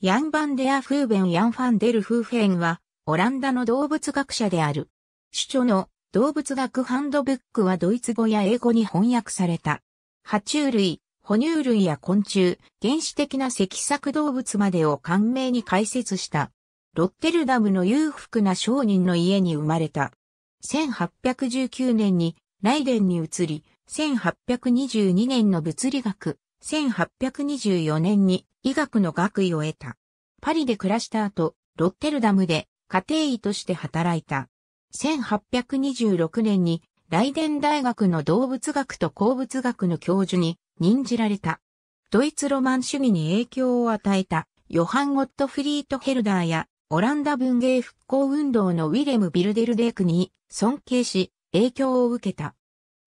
ヤン・バンデア・フーベン・ヤン・ファンデル・フーフェンは、オランダの動物学者である。主著の動物学ハンドブックはドイツ語や英語に翻訳された。爬虫類、哺乳類や昆虫、原始的な脊索動物までを簡明に解説した。ロッテルダムの裕福な商人の家に生まれた。1819年にライデンに移り、1822年の物理学、1824年に医学の学位を得た。パリで暮らした後、ロッテルダムで家庭医として働いた。1826年にライデン大学の動物学と鉱物学の教授に任じられた。ドイツロマン主義に影響を与えたヨハン・ゴットフリート・ヘルダーやオランダ文芸復興運動のウィレム・ビルデルデークに尊敬し影響を受けた。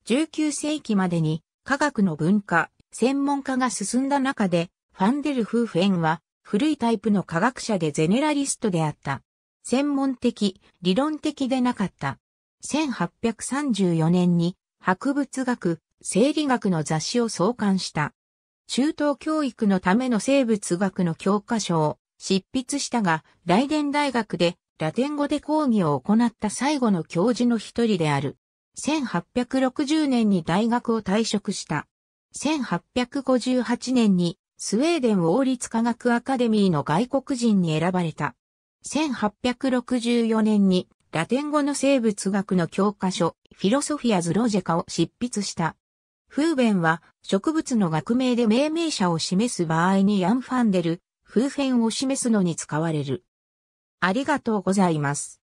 19世紀までに科学の文化、専門家が進んだ中で、ファンデルフーフェンは古いタイプの科学者でゼネラリストであった。専門的、理論的でなかった。1834年に博物学、生理学の雑誌を創刊した。中等教育のための生物学の教科書を執筆したが、ライデン大学でラテン語で講義を行った最後の教授の一人である。1860年に大学を退職した。1858年にスウェーデン王立科学アカデミーの外国人に選ばれた。1864年にラテン語の生物学の教科書、フィロソフィアズ・ロジェカを執筆した。フーベンは植物の学名で命名者を示す場合にヤンファンデル、フーフェンを示すのに使われる。ありがとうございます。